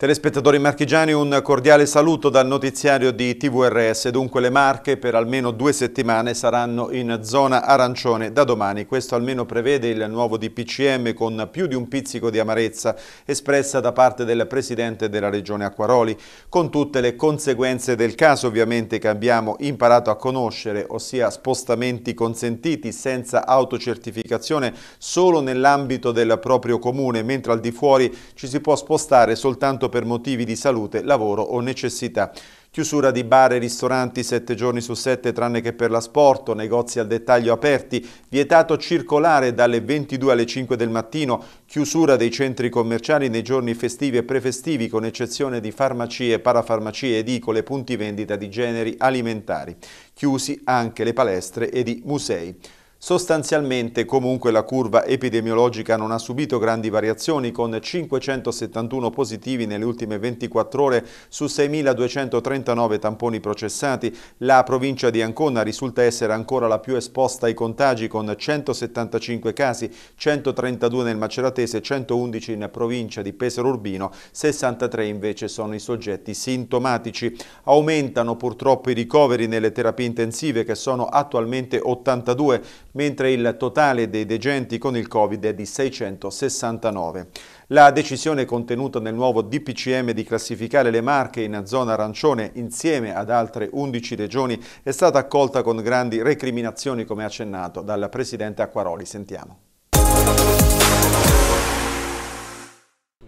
Telespettatori marchigiani, un cordiale saluto dal notiziario di TVRS. Dunque le Marche per almeno due settimane saranno in zona arancione da domani. Questo almeno prevede il nuovo DPCM con più di un pizzico di amarezza espressa da parte del Presidente della Regione Acquaroli, con tutte le conseguenze del caso ovviamente che abbiamo imparato a conoscere, ossia spostamenti consentiti senza autocertificazione solo nell'ambito del proprio comune, mentre al di fuori ci si può spostare soltanto svolto per motivi di salute, lavoro o necessità. Chiusura di bar e ristoranti 7 giorni su 7 tranne che per l'asporto, negozi al dettaglio aperti, vietato circolare dalle 22 alle 5 del mattino, chiusura dei centri commerciali nei giorni festivi e prefestivi con eccezione di farmacie, parafarmacie, edicole, punti vendita di generi alimentari. Chiusi anche le palestre ed i musei. Sostanzialmente comunque la curva epidemiologica non ha subito grandi variazioni con 571 positivi nelle ultime 24 ore su 6.239 tamponi processati. La provincia di Ancona risulta essere ancora la più esposta ai contagi con 175 casi, 132 nel Maceratese, 111 in provincia di Pesaro Urbino, 63 invece sono i soggetti sintomatici. Aumentano purtroppo i ricoveri nelle terapie intensive che sono attualmente 82 mentre il totale dei degenti con il Covid è di 669. La decisione contenuta nel nuovo DPCM di classificare le Marche in zona arancione insieme ad altre 11 regioni è stata accolta con grandi recriminazioni come accennato dal Presidente Acquaroli. Sentiamo.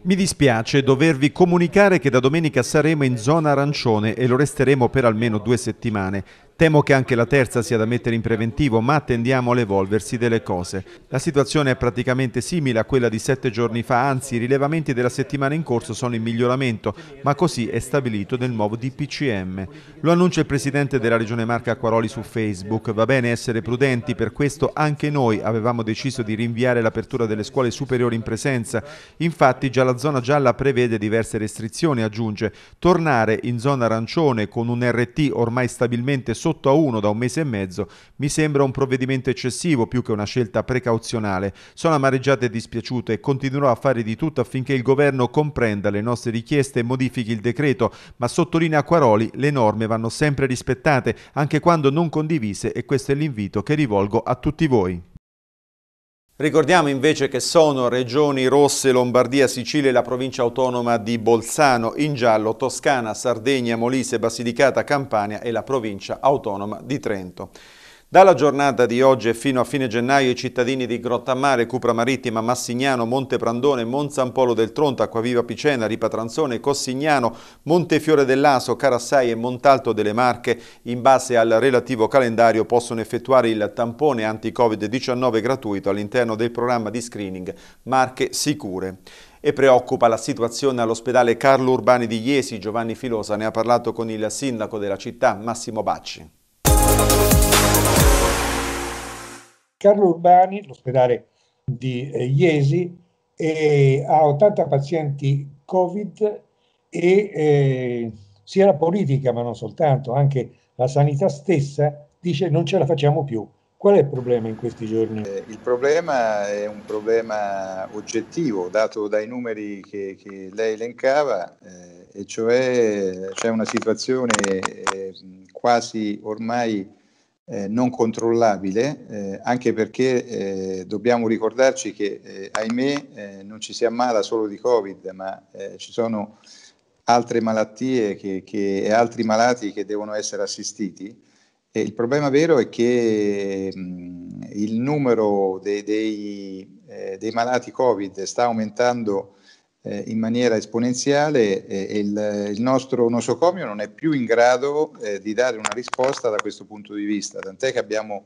Mi dispiace dovervi comunicare che da domenica saremo in zona arancione e lo resteremo per almeno due settimane. Temo che anche la terza sia da mettere in preventivo, ma attendiamo l'evolversi delle cose. La situazione è praticamente simile a quella di sette giorni fa, anzi i rilevamenti della settimana in corso sono in miglioramento, ma così è stabilito nel nuovo DPCM. Lo annuncia il Presidente della Regione Marca Acquaroli su Facebook. Va bene essere prudenti, per questo anche noi avevamo deciso di rinviare l'apertura delle scuole superiori in presenza. Infatti già la zona gialla prevede diverse restrizioni, aggiunge. Tornare in zona arancione con un RT ormai stabilmente sotto sotto a 1 da un mese e mezzo mi sembra un provvedimento eccessivo più che una scelta precauzionale. Sono amareggiato e dispiaciuto e continuerò a fare di tutto affinché il governo comprenda le nostre richieste e modifichi il decreto, ma sottolinea Quaroli le norme vanno sempre rispettate, anche quando non condivise e questo è l'invito che rivolgo a tutti voi. Ricordiamo invece che sono regioni rosse Lombardia, Sicilia e la provincia autonoma di Bolzano, in giallo Toscana, Sardegna, Molise, Basilicata, Campania e la provincia autonoma di Trento. Dalla giornata di oggi e fino a fine gennaio i cittadini di Grottamare, Cupra Marittima, Massignano, Monte Prandone, Monzampolo del Tronto, Acquaviva Picena, Ripatranzone, Cossignano, Montefiore dell'Aso, Carassai e Montalto delle Marche, in base al relativo calendario, possono effettuare il tampone anti-Covid-19 gratuito all'interno del programma di screening Marche Sicure e preoccupa la situazione all'ospedale Carlo Urbani di Iesi. Giovanni Filosa ne ha parlato con il sindaco della città, Massimo Bacci. Carlo Urbani, l'ospedale di eh, Iesi, eh, ha 80 pazienti Covid e eh, sia la politica, ma non soltanto, anche la sanità stessa dice non ce la facciamo più. Qual è il problema in questi giorni? Eh, il problema è un problema oggettivo, dato dai numeri che, che lei elencava, eh, e cioè c'è una situazione eh, quasi ormai eh, non controllabile, eh, anche perché eh, dobbiamo ricordarci che, eh, ahimè, eh, non ci si ammala solo di Covid, ma eh, ci sono altre malattie che, che, e altri malati che devono essere assistiti. E il problema vero è che mh, mm, il numero dei, dei, dei malati Covid sta aumentando eh, in maniera esponenziale e il, il, nostro nosocomio non è più in grado eh, di dare una risposta da questo punto di vista, tant'è che abbiamo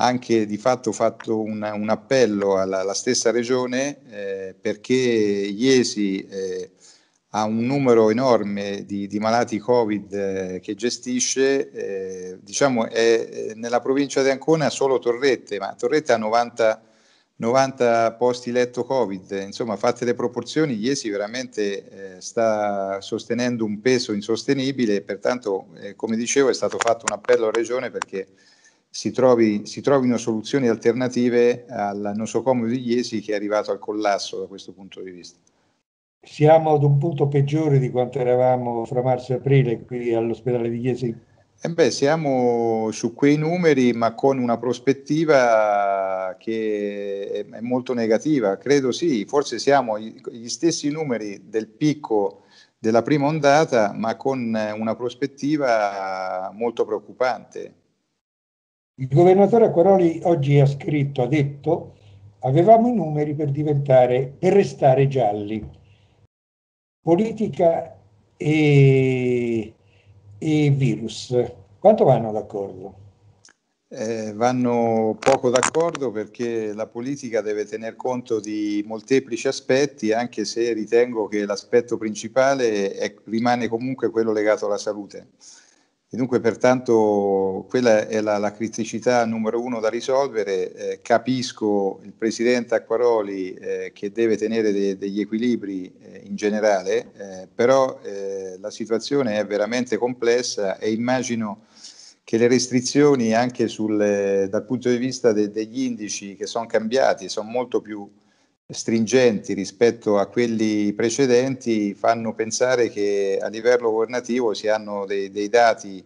anche di fatto fatto una, un, appello alla, alla stessa regione eh, perché Iesi eh, ha un numero enorme di, di malati Covid eh, che gestisce, eh, diciamo è, eh, nella provincia di Ancona solo Torrette, ma Torrette ha 90 90 posti letto Covid, insomma fatte le proporzioni, Iesi veramente eh, sta sostenendo un peso insostenibile e pertanto, eh, come dicevo, è stato fatto un appello alla Regione perché si, trovi, si, trovino soluzioni alternative al nosocomio di Iesi che è arrivato al collasso da questo punto di vista. Siamo ad un punto peggiore di quanto eravamo fra marzo e aprile qui all'ospedale di Iesi eh beh, siamo su quei numeri, ma con una prospettiva che è molto negativa. Credo sì, forse siamo gli stessi numeri del picco della prima ondata, ma con una prospettiva molto preoccupante. Il governatore Acquaroli oggi ha scritto, ha detto, avevamo i numeri per diventare, per restare gialli. Politica e i virus, quanto vanno d'accordo? Eh, vanno poco d'accordo perché la politica deve tener conto di molteplici aspetti, anche se ritengo che l'aspetto principale è, rimane comunque quello legato alla salute. E dunque, pertanto, quella è la, la, criticità numero uno da risolvere. Eh, capisco il presidente Acquaroli eh, che deve tenere de, degli equilibri eh, in generale, eh, però eh, la situazione è veramente complessa e immagino che le restrizioni anche sul, eh, dal punto di vista de, degli indici che sono cambiati sono molto più stringenti rispetto a quelli precedenti fanno pensare che a livello governativo si hanno dei, dei dati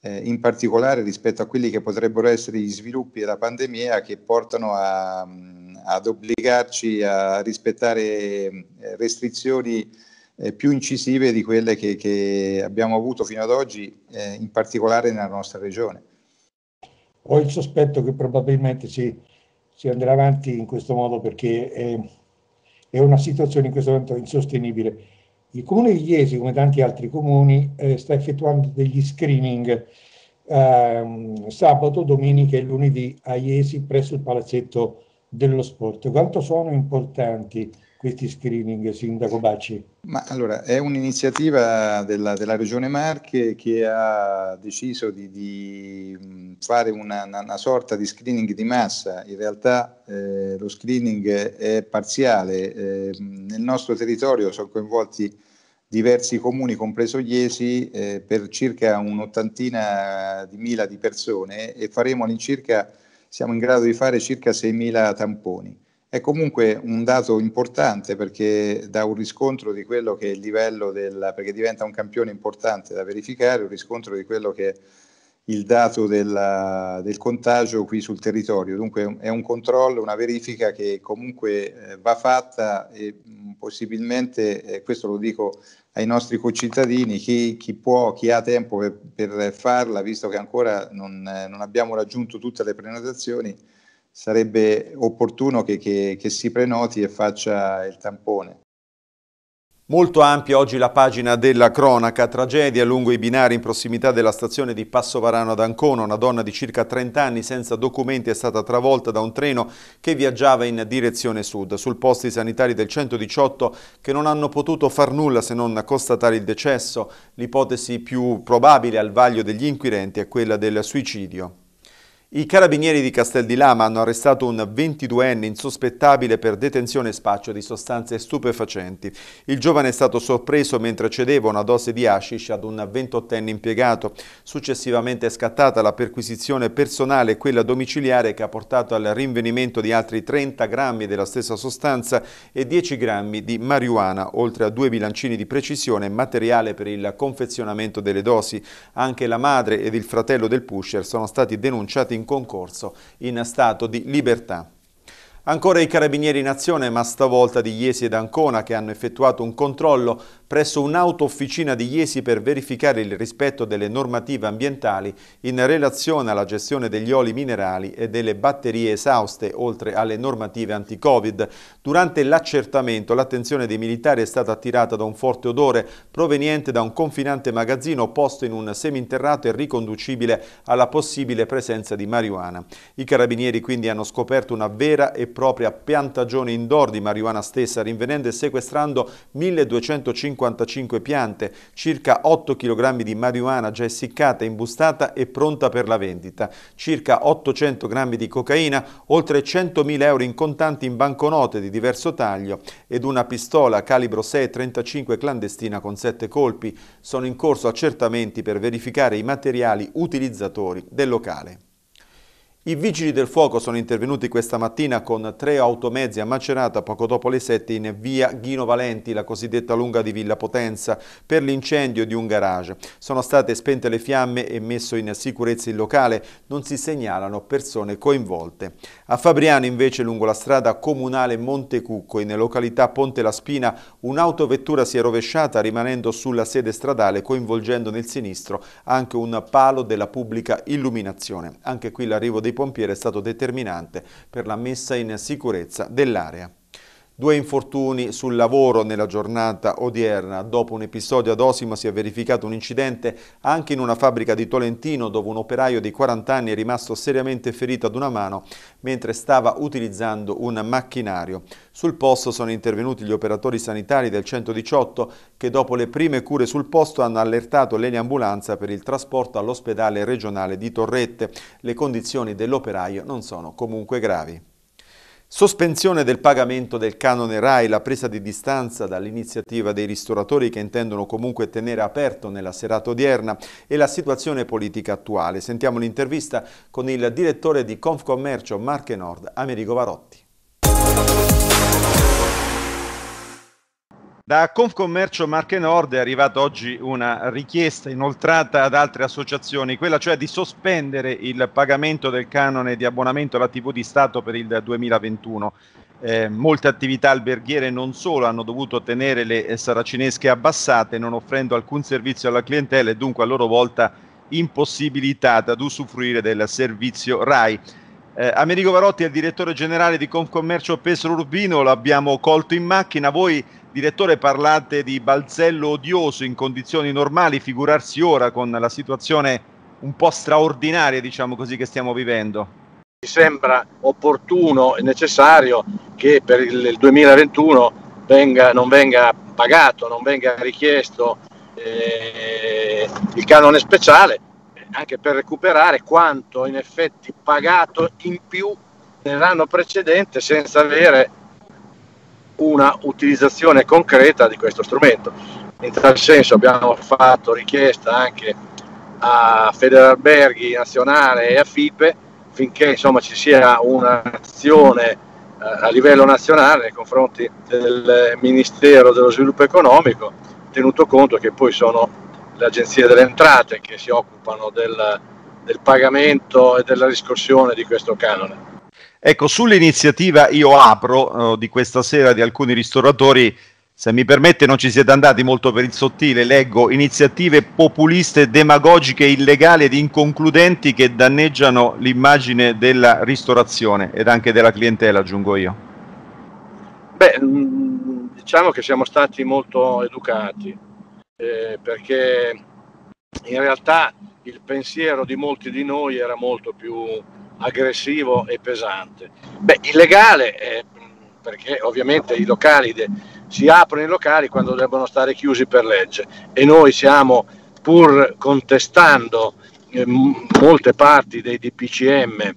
eh, in particolare rispetto a quelli che potrebbero essere gli sviluppi della pandemia che portano a, ad obbligarci a rispettare eh, restrizioni eh, più incisive di quelle che, che, abbiamo avuto fino ad oggi, eh, in particolare nella nostra regione. Ho il sospetto che probabilmente ci si andrà avanti in questo modo perché è, è una situazione in questo momento insostenibile. Il comune di Iesi, come tanti altri comuni, eh, sta effettuando degli screening ehm, sabato, domenica e lunedì a Iesi presso il palazzetto dello sport. Quanto sono importanti questi screening, Sindaco Baci? Ma allora, è un'iniziativa della, della Regione Marche che ha deciso di, di fare una, una, sorta di screening di massa. In realtà eh, lo screening è parziale. Eh, nel nostro territorio sono coinvolti diversi comuni, compreso Iesi, eh, per circa un'ottantina di mila di persone e faremo all'incirca, siamo in grado di fare circa 6.000 tamponi è comunque un dato importante perché dà un riscontro di quello che è il livello del, perché diventa un campione importante da verificare, un riscontro di quello che è il dato della, del contagio qui sul territorio. Dunque è un controllo, una verifica che comunque eh, va fatta e mm, possibilmente, eh, questo lo dico ai nostri concittadini, chi, chi può, chi ha tempo per, per farla, visto che ancora non, eh, non abbiamo raggiunto tutte le prenotazioni, sarebbe opportuno che, che, che si prenoti e faccia il tampone. Molto ampia oggi la pagina della cronaca, tragedia lungo i binari in prossimità della stazione di Passo Varano ad Ancona, una donna di circa 30 anni senza documenti è stata travolta da un treno che viaggiava in direzione sud. Sul posto i sanitari del 118 che non hanno potuto far nulla se non constatare il decesso, l'ipotesi più probabile al vaglio degli inquirenti è quella del suicidio. I carabinieri di Castel di Lama hanno arrestato un 22enne insospettabile per detenzione e spaccio di sostanze stupefacenti. Il giovane è stato sorpreso mentre cedeva una dose di hashish ad un 28enne impiegato. Successivamente è scattata la perquisizione personale e quella domiciliare che ha portato al rinvenimento di altri 30 grammi della stessa sostanza e 10 grammi di marijuana, oltre a due bilancini di precisione e materiale per il confezionamento delle dosi. Anche la madre ed il fratello del pusher sono stati denunciati in in concorso in stato di libertà. Ancora i carabinieri in azione, ma stavolta di Iesi ed Ancona, che hanno effettuato un controllo presso un'autoofficina di Iesi per verificare il rispetto delle normative ambientali in relazione alla gestione degli oli minerali e delle batterie esauste, oltre alle normative anti-Covid. Durante l'accertamento l'attenzione dei militari è stata attirata da un forte odore proveniente da un confinante magazzino posto in un seminterrato e riconducibile alla possibile presenza di marijuana. I carabinieri quindi hanno scoperto una vera e propria piantagione indoor di marijuana stessa, rinvenendo e sequestrando 1250 55 piante, circa 8 kg di marijuana già essiccata, imbustata e pronta per la vendita, circa 800 g di cocaina, oltre 100.000 euro in contanti in banconote di diverso taglio ed una pistola calibro 6.35 clandestina con 7 colpi. Sono in corso accertamenti per verificare i materiali utilizzatori del locale. I vigili del fuoco sono intervenuti questa mattina con tre automezzi a Macerata poco dopo le sette in via Ghino Valenti, la cosiddetta lunga di Villa Potenza, per l'incendio di un garage. Sono state spente le fiamme e messo in sicurezza il locale, non si segnalano persone coinvolte. A Fabriano invece lungo la strada comunale Montecucco in località Ponte La Spina un'autovettura si è rovesciata rimanendo sulla sede stradale coinvolgendo nel sinistro anche un palo della pubblica illuminazione. Anche qui l'arrivo dei dei pompieri è stato determinante per la messa in sicurezza dell'area. Due infortuni sul lavoro nella giornata odierna. Dopo un episodio ad Osimo si è verificato un incidente anche in una fabbrica di Tolentino dove un operaio di 40 anni è rimasto seriamente ferito ad una mano mentre stava utilizzando un macchinario. Sul posto sono intervenuti gli operatori sanitari del 118 che dopo le prime cure sul posto hanno allertato l'eliambulanza per il trasporto all'ospedale regionale di Torrette. Le condizioni dell'operaio non sono comunque gravi. Sospensione del pagamento del canone RAI, la presa di distanza dall'iniziativa dei ristoratori che intendono comunque tenere aperto nella serata odierna e la situazione politica attuale. Sentiamo l'intervista con il direttore di Confcommercio Marche Nord, Amerigo Varotti. Da Confcommercio Marche Nord è arrivata oggi una richiesta inoltrata ad altre associazioni, quella cioè di sospendere il pagamento del canone di abbonamento alla TV di Stato per il 2021. Eh, molte attività alberghiere non solo hanno dovuto tenere le saracinesche abbassate, non offrendo alcun servizio alla clientela e dunque a loro volta impossibilitata ad usufruire del servizio RAI. Eh, Amerigo Varotti è il direttore generale di Confcommercio Pesaro Urbino, l'abbiamo colto in macchina. Voi, direttore, parlate di balzello odioso in condizioni normali, figurarsi ora con la situazione un po' straordinaria, diciamo così, che stiamo vivendo. Mi sembra opportuno e necessario che per il 2021 venga, non venga pagato, non venga richiesto eh, il canone speciale, anche per recuperare quanto in effetti pagato in più nell'anno precedente senza avere una utilizzazione concreta di questo strumento. In tal senso abbiamo fatto richiesta anche a Federalberghi Nazionale e a FIPE finché insomma, ci sia un'azione eh, a livello nazionale nei confronti del Ministero dello Sviluppo Economico, tenuto conto che poi sono le agenzie delle entrate che si occupano del, del pagamento e della riscossione di questo canone. Ecco, sull'iniziativa Io Apro eh, di questa sera di alcuni ristoratori, se mi permette non ci siete andati molto per il sottile, leggo iniziative populiste, demagogiche, illegali ed inconcludenti che danneggiano l'immagine della ristorazione ed anche della clientela, aggiungo io. Beh, mm, diciamo che siamo stati molto educati eh, perché in realtà il pensiero di molti di noi era molto più aggressivo e pesante. Beh, illegale eh, perché ovviamente i locali de- si aprono i locali quando devono stare chiusi per legge e noi siamo pur contestando eh, m- molte parti dei DPCM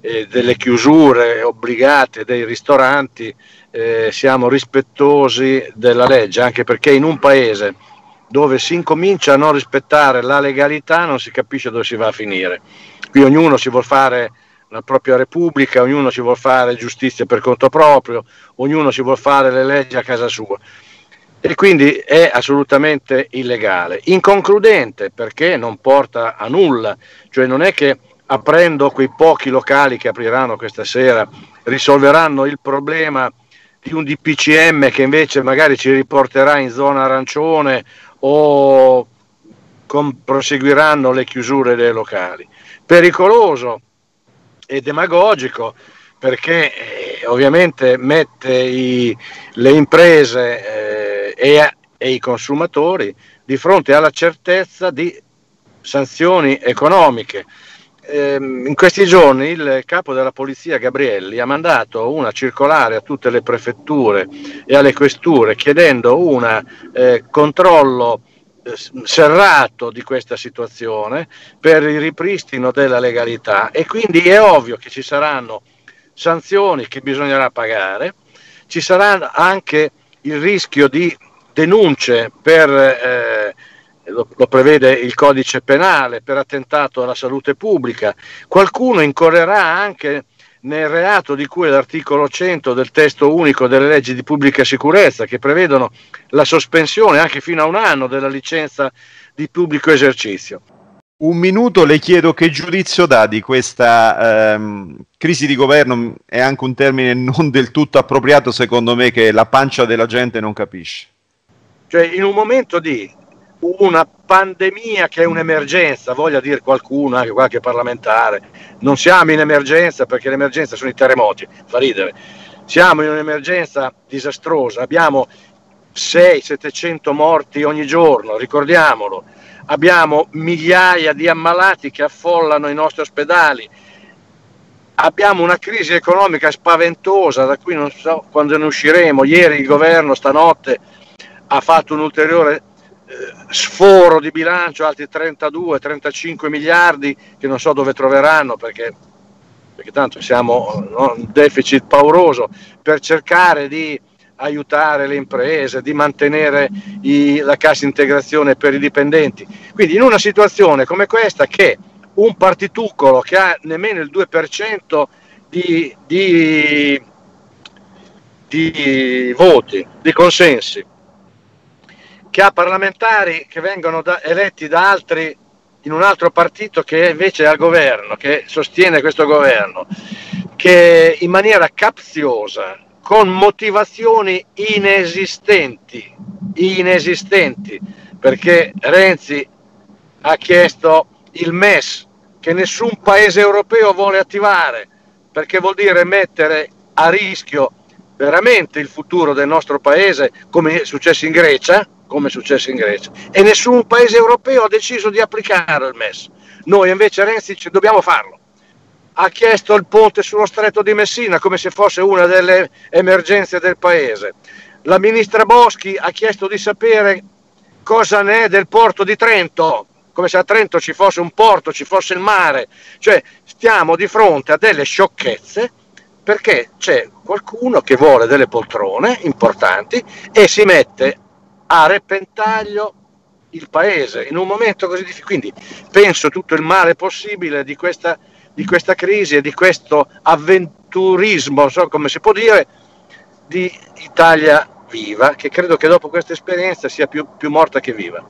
eh, delle chiusure obbligate dei ristoranti eh, siamo rispettosi della legge, anche perché in un paese dove si incomincia a non rispettare la legalità non si capisce dove si va a finire. Qui ognuno si vuole fare la propria repubblica, ognuno si vuole fare giustizia per conto proprio, ognuno si vuole fare le leggi a casa sua e quindi è assolutamente illegale, inconcludente perché non porta a nulla, cioè non è che aprendo quei pochi locali che apriranno questa sera risolveranno il problema di un DPCM che invece magari ci riporterà in zona arancione o con, proseguiranno le chiusure dei locali. Pericoloso e demagogico perché eh, ovviamente mette i, le imprese eh, e, e i consumatori di fronte alla certezza di sanzioni economiche Ehm, in questi giorni il capo della polizia Gabrielli ha mandato una circolare a tutte le prefetture e alle questure chiedendo un eh, controllo eh, serrato di questa situazione per il ripristino della legalità e quindi è ovvio che ci saranno sanzioni che bisognerà pagare, ci sarà anche il rischio di denunce per eh, lo, lo, prevede il codice penale per attentato alla salute pubblica, qualcuno incorrerà anche nel reato di cui è l'articolo 100 del testo unico delle leggi di pubblica sicurezza che prevedono la sospensione anche fino a un anno della licenza di pubblico esercizio. Un minuto le chiedo che giudizio dà di questa ehm, crisi di governo, è anche un termine non del tutto appropriato secondo me che la pancia della gente non capisce. Cioè in un momento di una pandemia che è un'emergenza, voglia dire qualcuno, anche qualche parlamentare, non siamo in emergenza perché l'emergenza sono i terremoti, fa ridere, siamo in un'emergenza disastrosa, abbiamo 600-700 morti ogni giorno, ricordiamolo, abbiamo migliaia di ammalati che affollano i nostri ospedali, abbiamo una crisi economica spaventosa da cui non so quando ne usciremo, ieri il governo stanotte ha fatto un ulteriore eh, sforo di bilancio altri 32-35 miliardi che non so dove troveranno perché, perché tanto siamo no, un deficit pauroso per cercare di aiutare le imprese, di mantenere i, la cassa integrazione per i dipendenti. Quindi in una situazione come questa che un partituccolo che ha nemmeno il 2% di, di, di voti, di consensi, che ha parlamentari che vengono da, eletti da altri in un altro partito che invece è al governo, che sostiene questo governo, che in maniera capziosa, con motivazioni inesistenti, inesistenti, perché Renzi ha chiesto il MES che nessun paese europeo vuole attivare, perché vuol dire mettere a rischio veramente il futuro del nostro paese, come è successo in Grecia, come è successo in Grecia, e nessun paese europeo ha deciso di applicare il MES. Noi invece Renzi ci dobbiamo farlo. Ha chiesto il ponte sullo stretto di Messina come se fosse una delle emergenze del paese. La ministra Boschi ha chiesto di sapere cosa ne è del porto di Trento, come se a Trento ci fosse un porto, ci fosse il mare. Cioè stiamo di fronte a delle sciocchezze perché c'è qualcuno che vuole delle poltrone importanti e si mette a repentaglio il paese in un momento così difficile. Quindi penso tutto il male possibile di questa, di questa crisi e di questo avventurismo, non so come si può dire, di Italia viva, che credo che dopo questa esperienza sia più, più morta che viva.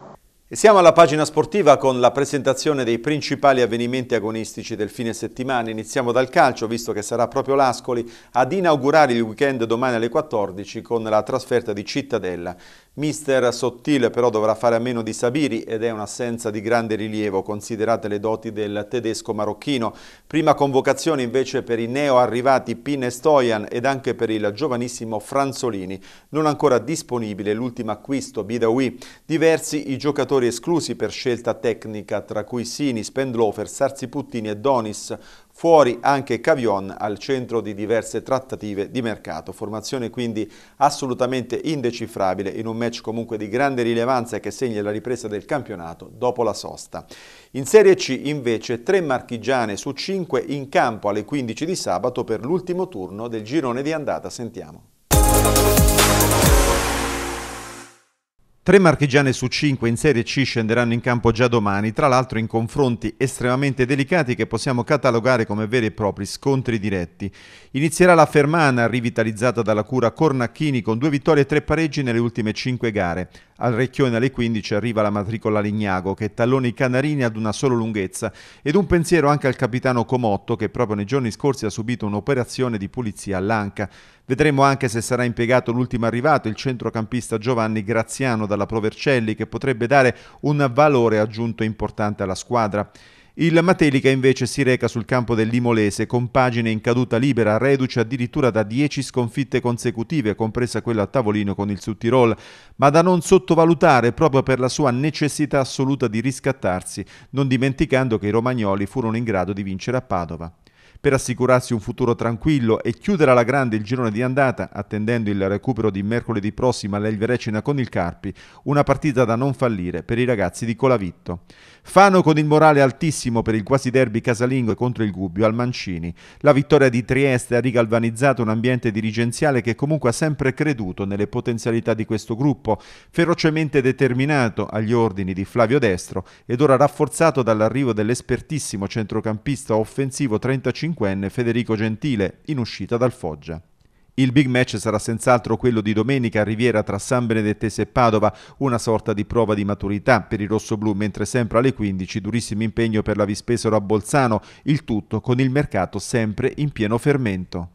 E siamo alla pagina sportiva con la presentazione dei principali avvenimenti agonistici del fine settimana. Iniziamo dal calcio, visto che sarà proprio l'Ascoli ad inaugurare il weekend domani alle 14 con la trasferta di Cittadella. Mister Sottile però dovrà fare a meno di Sabiri ed è un'assenza di grande rilievo, considerate le doti del tedesco marocchino. Prima convocazione invece per i neo arrivati Pin e Stojan ed anche per il giovanissimo Franzolini. Non ancora disponibile l'ultimo acquisto Bidawi. Diversi i giocatori giocatori esclusi per scelta tecnica, tra cui Sini, Spendlofer, Puttini e Donis, fuori anche Cavion al centro di diverse trattative di mercato. Formazione quindi assolutamente indecifrabile in un match comunque di grande rilevanza che segna la ripresa del campionato dopo la sosta. In Serie C invece tre marchigiane su cinque in campo alle 15 di sabato per l'ultimo turno del girone di andata. Sentiamo. Tre marchigiane su cinque in Serie C scenderanno in campo già domani, tra l'altro in confronti estremamente delicati che possiamo catalogare come veri e propri scontri diretti. Inizierà la Fermana, rivitalizzata dalla cura Cornacchini, con due vittorie e tre pareggi nelle ultime cinque gare. Al Recchione alle 15 arriva la matricola Lignago che tallona i canarini ad una sola lunghezza ed un pensiero anche al capitano Comotto che proprio nei giorni scorsi ha subito un'operazione di pulizia all'anca. Vedremo anche se sarà impiegato l'ultimo arrivato, il centrocampista Giovanni Graziano dalla Provercelli che potrebbe dare un valore aggiunto importante alla squadra. Il Matelica invece si reca sul campo del Limolese con in caduta libera, reduce addirittura da 10 sconfitte consecutive, compresa quella a tavolino con il Sud Tirol, ma da non sottovalutare proprio per la sua necessità assoluta di riscattarsi, non dimenticando che i romagnoli furono in grado di vincere a Padova. Per assicurarsi un futuro tranquillo e chiudere alla grande il girone di andata, attendendo il recupero di mercoledì prossimo all'Elverecina con il Carpi, una partita da non fallire per i ragazzi di Colavitto. Fano con il morale altissimo per il quasi derby casalingo contro il Gubbio al Mancini. La vittoria di Trieste ha rigalvanizzato un ambiente dirigenziale che comunque ha sempre creduto nelle potenzialità di questo gruppo, ferocemente determinato agli ordini di Flavio Destro ed ora rafforzato dall'arrivo dell'espertissimo centrocampista offensivo 35 25enne Federico Gentile in uscita dal Foggia. Il big match sarà senz'altro quello di domenica a Riviera tra San Benedettese e Padova, una sorta di prova di maturità per i rossoblù, mentre sempre alle 15 durissimo impegno per la Vispesero a Bolzano, il tutto con il mercato sempre in pieno fermento.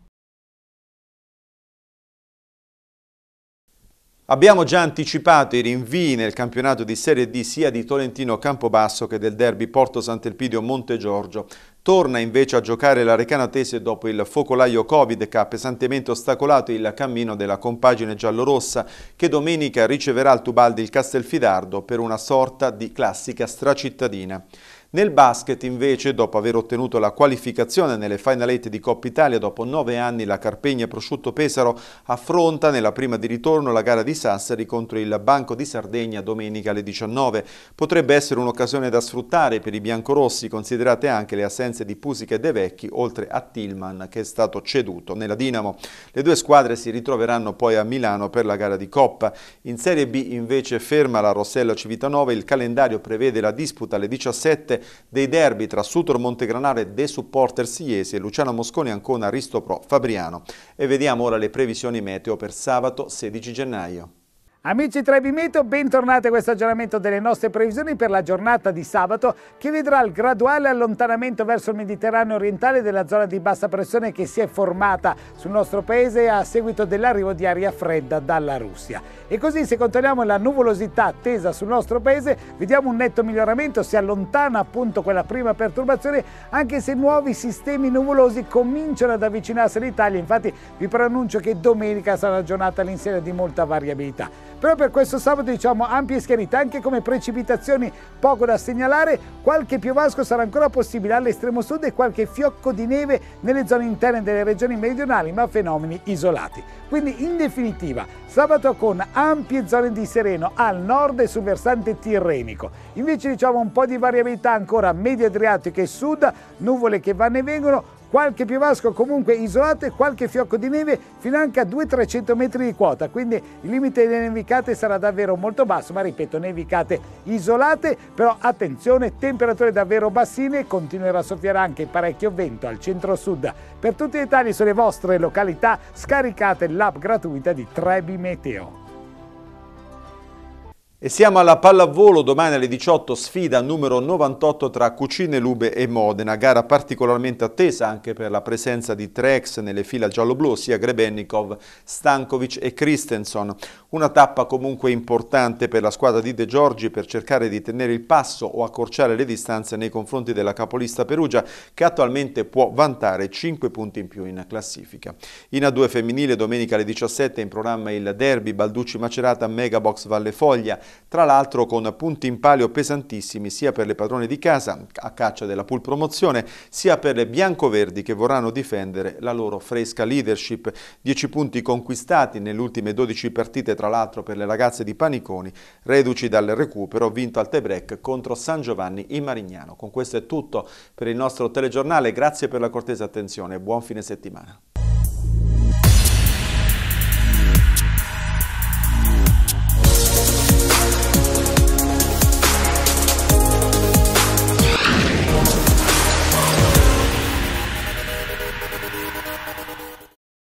Abbiamo già anticipato i rinvii nel campionato di Serie D sia di Tolentino Campobasso che del derby Porto Sant'Elpidio Monte Giorgio. Torna invece a giocare la Recanatese dopo il focolaio Covid che ha pesantemente ostacolato il cammino della compagine giallorossa che domenica riceverà al Tubaldi il Castelfidardo per una sorta di classica stracittadina. Nel basket invece, dopo aver ottenuto la qualificazione nelle Final 8 di Coppa Italia dopo nove anni, la Carpegna Prosciutto Pesaro affronta nella prima di ritorno la gara di Sassari contro il Banco di Sardegna domenica alle 19. Potrebbe essere un'occasione da sfruttare per i biancorossi, considerate anche le assenze di Pusica e De Vecchi, oltre a Tillman che è stato ceduto nella Dinamo. Le due squadre si ritroveranno poi a Milano per la gara di Coppa. In Serie B invece ferma la Rossella Civitanova, il calendario prevede la disputa alle 17 dei derby tra Sutor Montegranare e De Supporter Siesi e Luciano Mosconi Ancona Risto Pro Fabriano. E vediamo ora le previsioni meteo per sabato 16 gennaio. Amici Trebimeto, bentornati a questo aggiornamento delle nostre previsioni per la giornata di sabato che vedrà il graduale allontanamento verso il Mediterraneo orientale della zona di bassa pressione che si è formata sul nostro paese a seguito dell'arrivo di aria fredda dalla Russia. E così se controlliamo la nuvolosità attesa sul nostro paese vediamo un netto miglioramento, si allontana appunto quella prima perturbazione anche se nuovi sistemi nuvolosi cominciano ad avvicinarsi all'Italia, infatti vi preannuncio che domenica sarà una giornata all'insieme di molta variabilità. Però per questo sabato diciamo ampie schiarite anche come precipitazioni poco da segnalare, qualche piovasco sarà ancora possibile all'estremo sud e qualche fiocco di neve nelle zone interne delle regioni meridionali, ma fenomeni isolati. Quindi in definitiva sabato con ampie zone di sereno al nord e sul versante tirrenico. Invece diciamo un po' di variabilità ancora medio adriatico e sud, nuvole che vanno e vengono, qualche piovasco comunque isolato e qualche fiocco di neve fino anche a 200-300 metri di quota, quindi il limite delle nevicate sarà davvero molto basso, ma ripeto, nevicate isolate, però attenzione, temperature davvero bassine, continuerà a soffiare anche parecchio vento al centro-sud. Per tutti i dettagli sulle vostre località scaricate l'app gratuita di Trebi Meteo. E siamo alla pallavolo, domani alle 18 sfida numero 98 tra Cucine, Lube e Modena, gara particolarmente attesa anche per la presenza di tre ex nelle fila gialloblu, sia Grebennikov, Stankovic e Christensen. Una tappa comunque importante per la squadra di De Giorgi per cercare di tenere il passo o accorciare le distanze nei confronti della capolista Perugia che attualmente può vantare 5 punti in più in classifica. In A2 femminile domenica alle 17 in programma il derby Balducci Macerata Megabox Valle Foglia tra l'altro con punti in palio pesantissimi sia per le padrone di casa a caccia della pool promozione, sia per le biancoverdi che vorranno difendere la loro fresca leadership. 10 punti conquistati nelle ultime 12 partite tra l'altro per le ragazze di Paniconi, reduci dal recupero, vinto al tie-break contro San Giovanni in Marignano. Con questo è tutto per il nostro telegiornale, grazie per la cortesa attenzione e buon fine settimana.